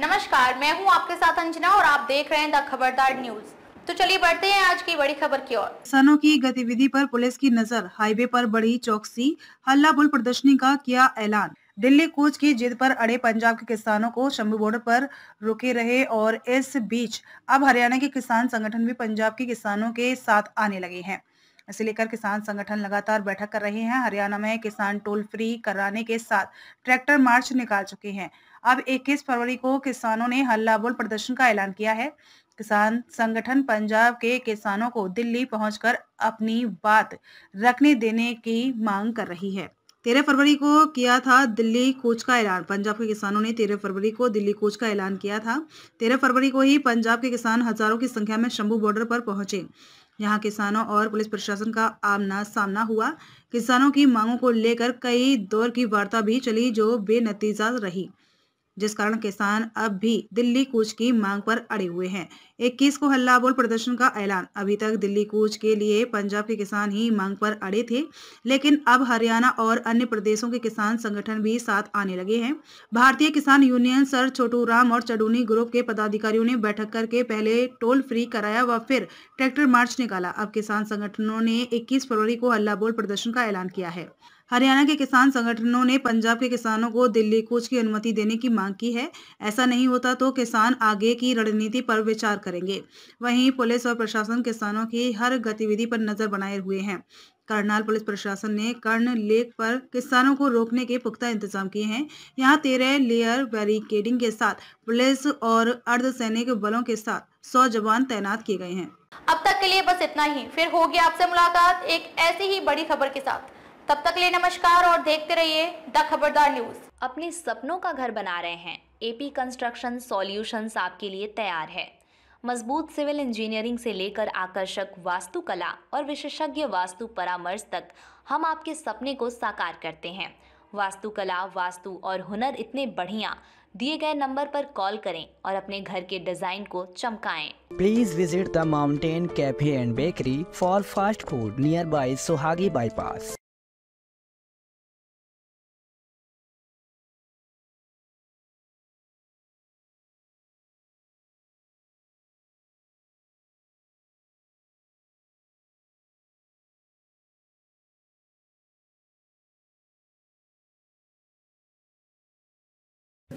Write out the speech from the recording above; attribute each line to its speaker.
Speaker 1: नमस्कार मैं हूं आपके साथ अंजना और आप देख रहे हैं द खबरदार न्यूज तो चलिए बढ़ते हैं
Speaker 2: आज की बड़ी खबर की ओर किसानों की गतिविधि पर पुलिस की नजर हाईवे पर बड़ी चौकसी हल्ला बुल प्रदर्शनी का किया ऐलान दिल्ली कूच की जिद पर अड़े पंजाब के किसानों को शंभू बॉर्डर पर रुके रहे और इस बीच अब हरियाणा के किसान संगठन भी पंजाब के किसानों के साथ आने लगे हैं इसे लेकर किसान संगठन लगातार बैठक कर रहे हैं हरियाणा में किसान टोल फ्री कराने के साथ ट्रैक्टर मार्च निकाल चुके हैं अब 21 फरवरी को किसानों ने हल्ला बोल प्रदर्शन का ऐलान किया है किसान संगठन पंजाब के किसानों को दिल्ली पहुंचकर अपनी बात रखने देने की मांग कर रही है तेरह फरवरी को किया था दिल्ली कोच का ऐलान पंजाब के किसानों ने तेरह फरवरी को दिल्ली कोच का ऐलान किया था तेरह फरवरी को ही पंजाब के किसान हजारों की संख्या में शंभू बॉर्डर पर पहुंचे जहां किसानों और पुलिस प्रशासन का आमना सामना हुआ किसानों की मांगों को लेकर कई दौर की वार्ता भी चली जो बेनतीजा रही जिस कारण किसान अब भी दिल्ली कूच की मांग पर अड़े हुए हैं 21 को हल्ला बोल प्रदर्शन का ऐलान अभी तक दिल्ली कूच के लिए पंजाब के किसान ही मांग पर अड़े थे लेकिन अब हरियाणा और अन्य प्रदेशों के किसान संगठन भी साथ आने लगे हैं भारतीय किसान यूनियन सर छोटू राम और चडूनी ग्रुप के पदाधिकारियों ने बैठक करके पहले टोल फ्री कराया व फिर ट्रैक्टर मार्च निकाला अब किसान संगठनों ने इक्कीस फरवरी को हल्ला बोल प्रदर्शन का ऐलान किया है हरियाणा के किसान संगठनों ने पंजाब के किसानों को दिल्ली कूच की अनुमति देने की मांग की है ऐसा नहीं होता तो किसान आगे की रणनीति पर विचार करेंगे वहीं पुलिस और प्रशासन किसानों की हर गतिविधि पर नजर बनाए हुए हैं करनाल पुलिस प्रशासन ने कर्ण लेक पर किसानों को रोकने के पुख्ता इंतजाम किए हैं यहाँ तेरह लेयर बैरिकेडिंग के साथ पुलिस और अर्धसैनिक बलों के साथ सौ जवान तैनात किए गए हैं अब तक
Speaker 1: के लिए बस इतना ही फिर होगी
Speaker 2: आपसे मुलाकात एक ऐसी ही बड़ी खबर के साथ तब तक लिए
Speaker 1: नमस्कार और देखते रहिए द खबरदार न्यूज अपने सपनों का घर बना रहे हैं एपी कंस्ट्रक्शन सॉल्यूशंस आपके लिए तैयार है मजबूत सिविल इंजीनियरिंग से लेकर आकर्षक वास्तुकला और विशेषज्ञ वास्तु परामर्श तक हम आपके सपने को साकार करते हैं वास्तुकला वास्तु और हुनर इतने बढ़िया दिए गए नंबर पर कॉल करें और अपने घर के डिजाइन को चमकाएं। Please visit the mountain cafe
Speaker 2: and bakery for fast food nearby Suhagi bypass